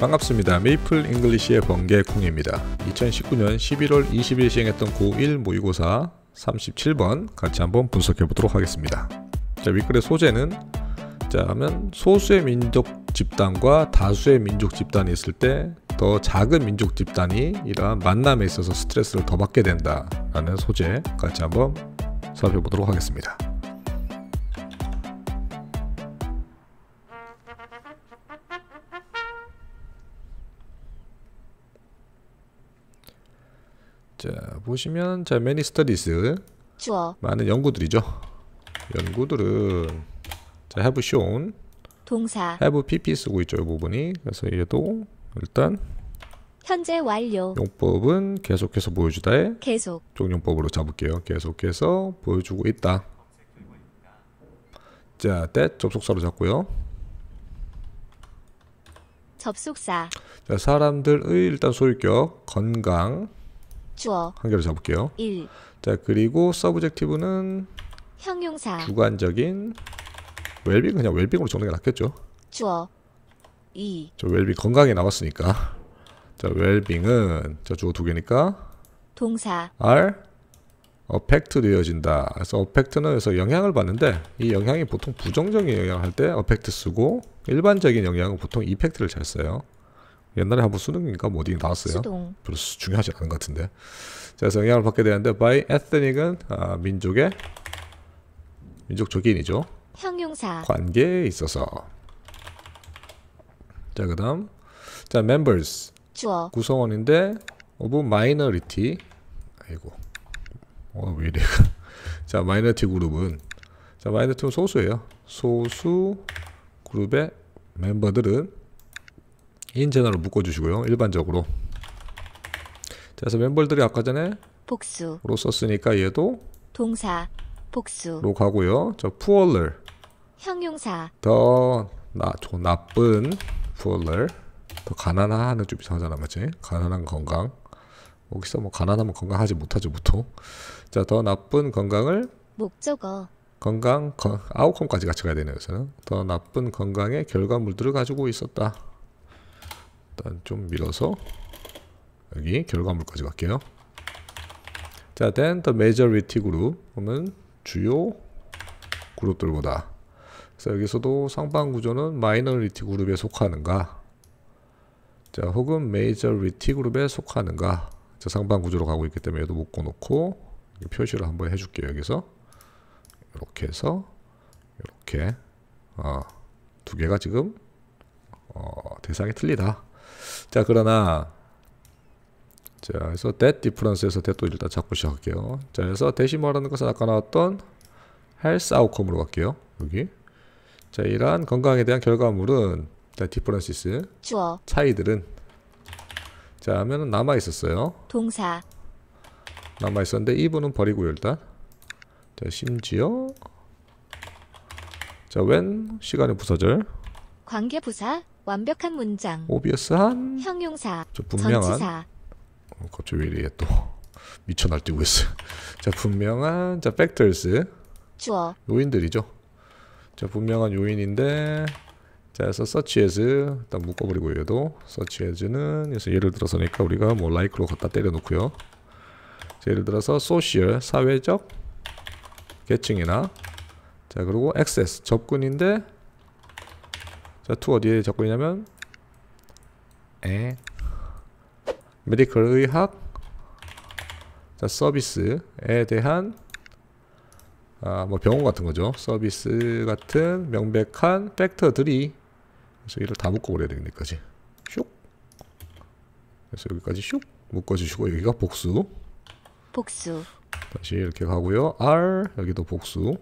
반갑습니다. 메이플 잉글리시의 번개콩입니다. 2019년 11월 20일 시행했던 고1 모의고사 37번 같이 한번 분석해 보도록 하겠습니다. 자, 윗글의 소재는 자, 하면 소수의 민족 집단과 다수의 민족 집단이 있을 때 더 작은 민족 집단이 이러한 만남에 있어서 스트레스를 더 받게 된다라는 소재 같이 한번 살펴보도록 하겠습니다. 자 보시면 자 many studies 주어 많은 연구들이죠. 연구들은 자 have shown 동사 have pp 쓰고 있죠 이 부분이 그래서 얘도 일단 현재 완료 용법은 계속해서 보여주다에 계속 종용법으로 잡을게요 계속해서 보여주고 있다 자 that 접속사로 잡고요 접속사 자 사람들의 일단 소유격 건강 주어 한 개로 잡을게요. 1. 자, 그리고 서브젝티브는 형용사 주관적인 웰빙 그냥 웰빙으로 적는 게 낫겠죠. 주어 2. 저 웰빙 건강에 나왔으니까. 자, 웰빙은 저 주어 두 개니까 동사 R 어펙트 되어진다. 그래서 어펙트는 그래서 영향을 받는데 이 영향이 보통 부정적인 영향을 할 때 어펙트 쓰고 일반적인 영향은 보통 이펙트를 잘 써요. 옛날에 한번 수능인가 뭐 어디 나왔어요. 수동. 별로 중요하지 않은 것 같은데. 자, 그래서 영향을 받게 되는데 by ethnic은 아, 민족의 민족 적인이죠. 형용사. 관계에 있어서. 자, 그다음 자 members 주어. 구성원인데 of minority 아이고 어, 왜 이래 자 마이너티 그룹은 자 마이너티는 소수예요 소수 그룹의 멤버들은 인제어로 묶어주시고요. 일반적으로. 그래서 멤버들이 아까 전에 복수 로 썼으니까 얘도 동사 복수 로 가고요. 저 p o o 형용사 더 나, 나쁜 p o o 더 가난하는 좀 이상하잖아 맞지? 가난한 건강 여기서 뭐 가난하면 건강하지 못하죠 보통 자더 나쁜 건강을 목적어 건강 건, 아웃컴까지 같이 가야 되네요 그래서 더 나쁜 건강의 결과물들을 가지고 있었다 일단 좀 밀어서 여기 결과물까지 갈게요. 자, then the majority 그룹 그러면 주요 그룹들보다 그래서 여기서도 상방 구조는 마이너리티 그룹에 속하는가 자, 혹은 m a j o r 그룹에 속하는가 자, 상방 구조로 가고 있기 때문에 얘도 묶어 놓고 표시를 한번 해줄게요. 여기서 이렇게 해서 이렇게 어, 두 개가 지금 어, 대상이 틀리다. 자, 그러나 자, 그래서 that difference에서 that도 일단 잡고 시작할게요. 자, 그래서 that이 말하는 것은 아까 나왔던 health outcome으로 갈게요. 여기. 자, 이러한 건강에 대한 결과물은 자, differences. 주어. 차이들은 자, 하면은 남아 있었어요. 동사. 남아 있었는데 이분은 버리고요, 일단. 자, 심지어 자, when 시간의 부사절. 관계 부사 완벽한 문장. 오비어스한. 형용사. 저 분명한. 전치사. 어, 갑자기 이래 또 미쳐 날뛰고 있어. 자 분명한 자 factors. 주어. 요인들이죠. 자 분명한 요인인데 자 그래서 such as 일단 묶어버리고 얘도 such as는 그래서 예를 들어서니까 우리가 뭐 like로 갖다 때려놓고요. 예를 들어서 s o 사회적 계층이나 자 그리고 a c c 접근인데 자, 투 어디에 적고 있냐면 에 메디컬 의학 자, 서비스에 대한 아, 뭐 병원 같은 거죠. 서비스 같은 명백한 팩터들이 그래서 이를 다 묶어 버려야 되겠네, 까지 슉. 그래서 여기까지 슉 묶어 주시고 여기가 복수. 복수. 다시 이렇게 가고요. R 여기도 복수.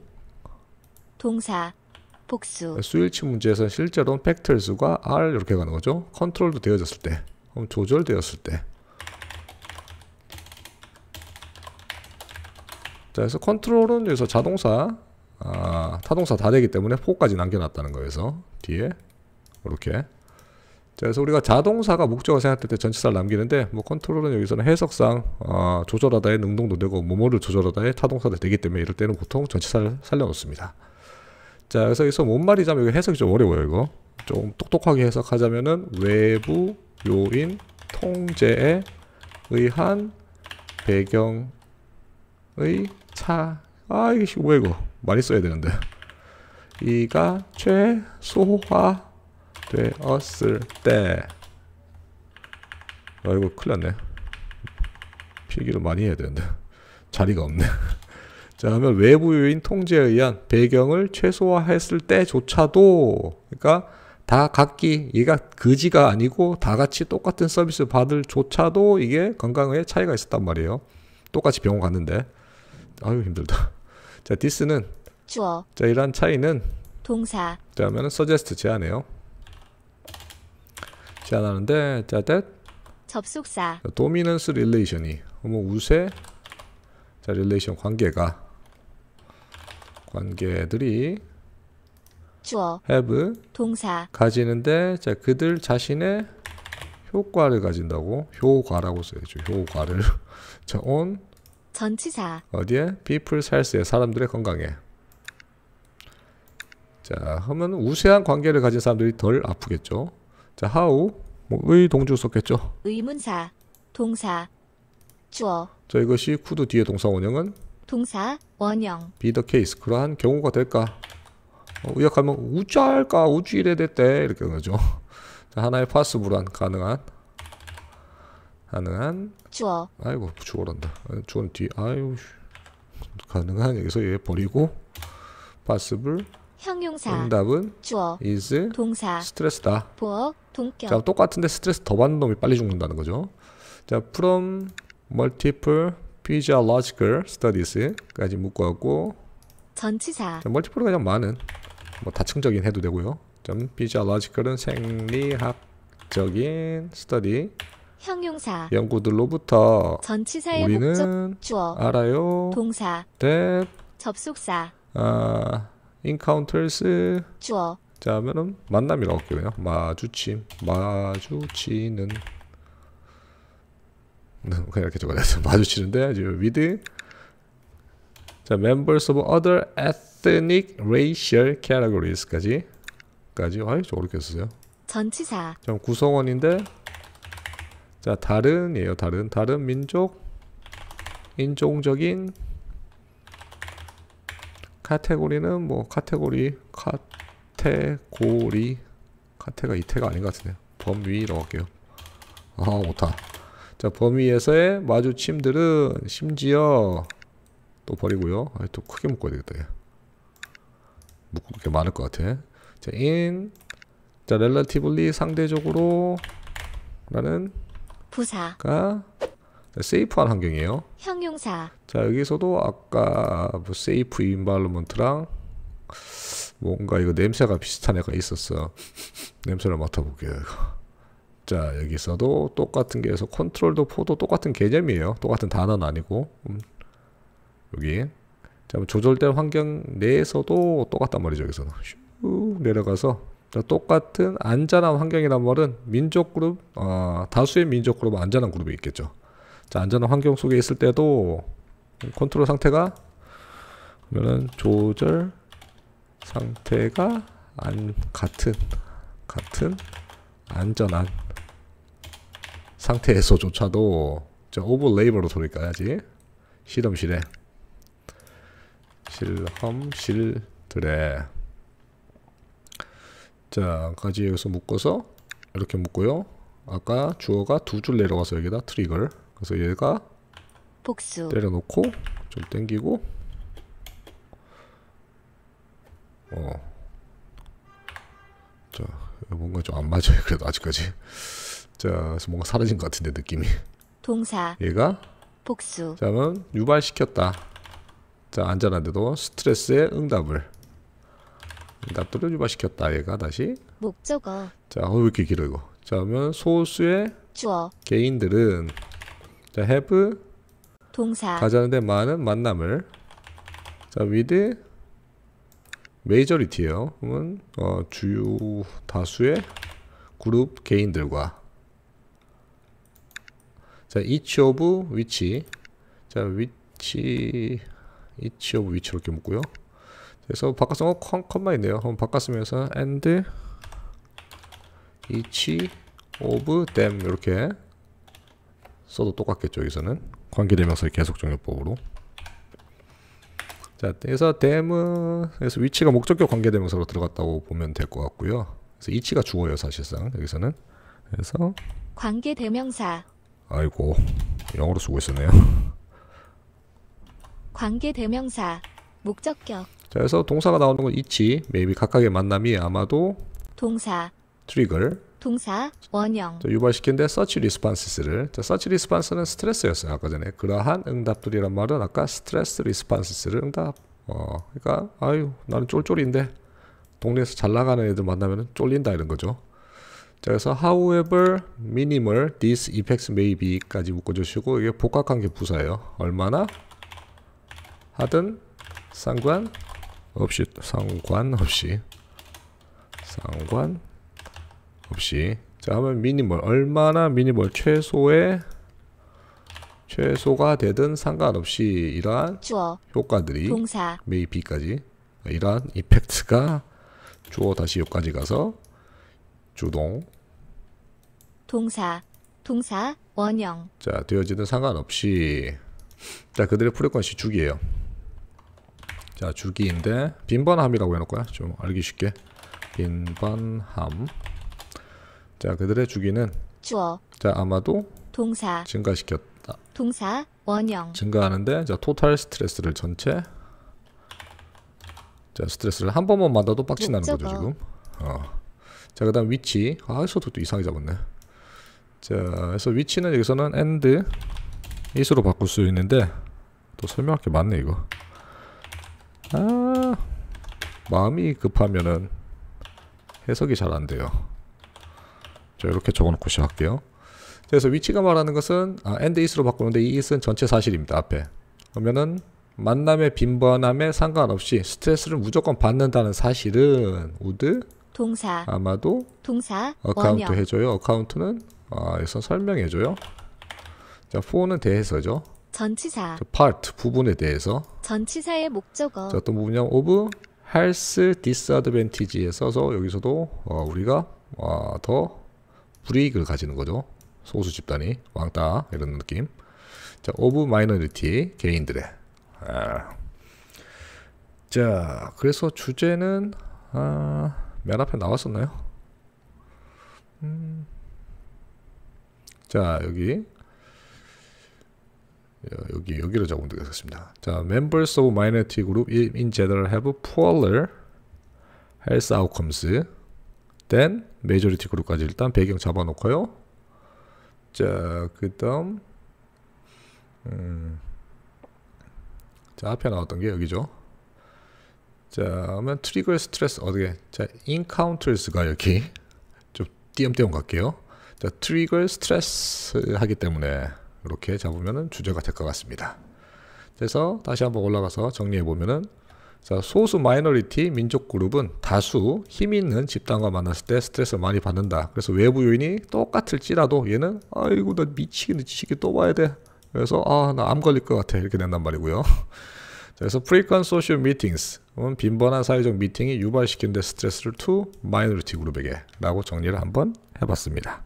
동사 복수. 네, 수일치 문제에서 는 실제로는 팩털 수가 r 이렇게 가는 거죠. 컨트롤도 되어졌을 때, 그럼 조절되었을 때. 자, 그래서 컨트롤은 여기서 자동사, 아, 타동사 다 되기 때문에 4까지 남겨놨다는 거에서 뒤에 이렇게. 자, 그래서 우리가 자동사가 목적을 생각할 때전체사를 남기는데 뭐 컨트롤은 여기서는 해석상 어, 조절하다의 능동도 되고 뭐뭐를 조절하다의 타동사도 되기 때문에 이럴 때는 보통 전체사를 살려놓습니다. 자, 그래서 여기서 뭔 말이자면 여기 해석이 좀 어려워요, 이거. 좀 똑똑하게 해석하자면은 외부 요인 통제에 의한 배경의 차. 아, 이게 뭐야, 이거. 많이 써야 되는데. 이가 최소화 되었을 때. 아, 이거 큰일 났네. 필기를 많이 해야 되는데. 자리가 없네. 자, 그러면 외부 요인 통제에 의한 배경을 최소화했을 때조차도 그러니까 다 각기 얘가 그지가 아니고 다 같이 똑같은 서비스 받을 조차도 이게 건강에 차이가 있었단 말이에요. 똑같이 병원 갔는데 아유 힘들다. 자, 디스는 주어. 자, 이러한 차이는 동사. 자, 하면은 s u g g 제안해요. 제안하는데 자, t 접속사. 도미넌스 릴레이션이 뭐 우세 자, 릴레이션 관계가 관계들이 주어 have 동사 가지는데 자 그들 자신의 효과를 가진다고 효과라고 써야죠 효과를 자 on 전치사 어디에 people health에 사람들의 건강에 자 하면 우세한 관계를 가진 사람들이 덜 아프겠죠 자 how 뭐의 동주 썼겠죠 의문사 동사 주어 자 이것이 쿠드 뒤에 동사 원형은 동사 원형 be the 그러한 경우가 될까 어, 의역하면 우짤까 우주일 됐대 이렇게 되죠 자, 하나의 파스불한 가능한 가능한 주어 아이고 주어란다 아, 주어는 뒤 아유 가능한 여기서 얘 버리고 p o s 형용사 응답은 주어 is 동사 스트레스다 보어 동격 자 똑같은데 스트레스 더 받는 놈이 빨리 죽는다는 거죠 자 from multiple physiological studies까지 묶어갖고 전치사 멀티플은 그냥 많은 뭐 다층적인 해도 되고요 점 physiological은 생리학적인 study 형용사 연구들로부터 전치사의 우리는 목적, 주어 알아요 동사 t 접속사 아 encounters 주어 자면은 만남이라고 할게요 마주침 마주치는 그냥 이렇게 적어놨어 마주치는데 지금 with 자 members of other ethnic racial categories까지 까지 아이 저 어렵게 쓰세요 전치사 참 구성원인데 자 다른이에요 다른 다른 민족 인종적인 카테고리는 뭐 카테고리 카테고리 카테가 이태가 아닌 것 같은데 범위로 할게요 아 못하 자 범위에서의 마주침들은 심지어 또 버리고요. 아, 또 크게 묶어야 되겠다. 얘. 묶을 게 많을 것 같아. 자, in 자, relatively 상대적으로 라는 부사가 세이프한 환경이에요. 형용사. 자, 여기서도 아까 뭐 safe e n v i r 랑 뭔가 이거 냄새가 비슷한 애가 있었어. 냄새를 맡아볼게요, 이거. 자 여기서도 똑같은 게 해서 컨트롤도 포도 똑같은 개념이에요 똑같은 단어는 아니고 음, 여기 자 조절된 환경 내에서도 똑같단 말이죠 여기서는 슉 내려가서 자, 똑같은 안전한 환경이란 말은 민족 그룹 어, 다수의 민족 그룹 안전한 그룹이 있겠죠 자 안전한 환경 속에 있을 때도 컨트롤 상태가 그러면은 조절 상태가 안 같은 같은 안전한 상태에서조차도 저오브레이버로 돌릴까야지 실험실에 실험실들에 자 가지 여기서 묶어서 이렇게 묶고요 아까 주어가 두 줄 내려가서 여기다 트리거 그래서 얘가 복수 때려놓고 좀 땡기고 어자 뭔가 좀 안 맞아요 그래도 아직까지 자, 그래서 뭔가 사라진 것 같은데 느낌이. 동사. 얘가 복수. 자은 유발시켰다. 자, 안전한데도 스트레스의 응답을 응답들을 유발시켰다. 얘가 다시 목적어. 자, 어, 왜 이렇게 길어 이거? 자, 그러면 소수의 주어. 개인들은 자, have 동사. 가자는데 많은 만남을 자, with 메이저리티예요. 그러면 어, 주요 다수의 그룹 개인들과 자, each of which. 자, which, each of which 이렇게 묶고요. 그래서 바꿨으면 어, 컴마 있네요. 한번 바꿨으면서 and each of them 이렇게 써도 똑같겠죠. 여기서는 관계대명사 계속정역법으로. 자, 그래서 them은 서 위치가 목적격 관계대명사로 들어갔다고 보면 될 것 같고요. 그래서 이치가 주어요 사실상 여기서는. 그래서 관계대명사 아이고 영어로 쓰고 있었네요 관계 대명사 목적격 자 그래서 동사가 나오는 건 이치 maybe 각각의 만남이 아마도 동사 트리글 동사 원형 유발시킨데 s e c h responses를 자, s e c h response는 스트레스였어요 아까 전에 그러한 응답들이란 말은 아까 스트레스 responses를 응답 어 그러니까 아유 나는 쫄쫄인데 동네에서 잘 나가는 애들 만나면 쫄린다 이런 거죠 자, 그래서 however minimal these effects may be까지 묶어주시고 이게 복각한 게 부사예요. 얼마나 하든 상관 없이 상관 없이 상관 없이 자 하면 미니멀 얼마나 미니멀 최소의 최소가 되든 상관없이 이러한 주어, 효과들이 동사, maybe까지 이러한 이펙트가 주어 다시 요까지 가서 주동 동사 동사 원형 자 되어지든 상관없이 자 그들의 프리퀀시 주기예요 자 주기인데 빈번함이라고 해놓을 거야 좀 알기 쉽게 빈번함 자 그들의 주기는 주어 자 아마도 동사 증가시켰다 동사 원형 증가하는데 자 토탈 스트레스를 전체 자 스트레스를 한 번만 받아도 빡친다는 거죠 지금 어. 자, 그 다음 위치. 아, 여기서도 또 이상하게 잡았네. 자, 그래서 위치는 여기서는 and is로 바꿀 수 있는데 또 설명할 게 많네, 이거. 아, 마음이 급하면은 해석이 잘 안 돼요. 자, 이렇게 적어놓고 시작할게요. 그래서 위치가 말하는 것은 아, and is로 바꾸는데 is는 전체 사실입니다, 앞에. 그러면은 만남의 빈번함에 상관없이 스트레스를 무조건 받는다는 사실은 우드 동사 아마도 동사 어카운트 해줘요. 어카운트는 아, 여서 설명해줘요. 자, for는 대해서죠. 전치사 자, part 부분에 대해서 전치사의 목적어 자, 어떤 부분이냐 of health disadvantage에 써서 여기서도 어, 우리가 어, 더 불이익을 가지는 거죠. 소수 집단이 왕따 이런 느낌. 자, of minority 개인들의 아. 자, 그래서 주제는 아, 맨 앞에 나왔었나요? 음. 자 여기 여기 여기로 적으면 되겠습니다. 자, members of minority group in general have poorer health outcomes than majority group까지 일단 배경 잡아놓고요. 자, 그다음 음, 자 앞에 나왔던 게 여기죠. 자, 그러면 트리거 스트레스 어떻게? 자, 인카운터스가 여기 좀 띄엄띄엄 갈게요. 자, 트리거 스트레스 하기 때문에 이렇게 잡으면은 주제가 될 것 같습니다. 그래서 다시 한번 올라가서 정리해 보면은 자, 소수 마이너리티 민족 그룹은 다수 힘 있는 집단과 만났을 때 스트레스를 많이 받는다. 그래서 외부 요인이 똑같을지라도 얘는 아이고 나 미치겠네 지치게 또 와야 돼. 그래서 아 나 암 걸릴 것 같아 이렇게 된단 말이고요. 그래서 frequent social meetings 은 빈번한 사회적 미팅이 유발시킨데 스트레스를 to minority 그룹에게 라고 정리를 한번 해봤습니다.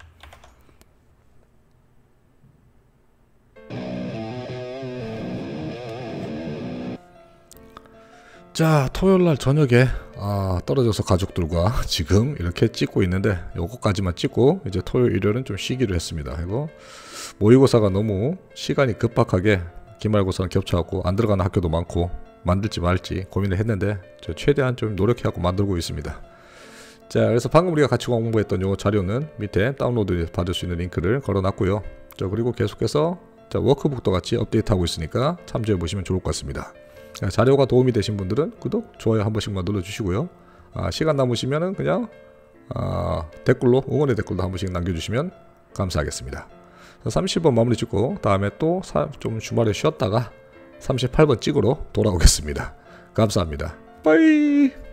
자 토요일날 저녁에 아, 떨어져서 가족들과 지금 이렇게 찍고 있는데 요거까지만 찍고 이제 토요일 일요일은 좀 쉬기로 했습니다 그리고 모의고사가 너무 시간이 급박하게 기말고사는 겹쳐갖고 안 들어가는 학교도 많고 만들지 말지 고민을 했는데 저 최대한 좀 노력해갖고 만들고 있습니다. 자 그래서 방금 우리가 같이 공부했던 요 자료는 밑에 다운로드 받을 수 있는 링크를 걸어놨고요. 자 그리고 계속해서 자 워크북도 같이 업데이트하고 있으니까 참조해 보시면 좋을 것 같습니다. 자, 자료가 도움이 되신 분들은 구독, 좋아요 한 번씩만 눌러주시고요. 아, 시간 남으시면은 그냥 아, 댓글로 응원의 댓글도 한 번씩 남겨주시면 감사하겠습니다. 30번 마무리 찍고 다음에 또 좀 주말에 쉬었다가 38번 찍으러 돌아오겠습니다. 감사합니다. 빠이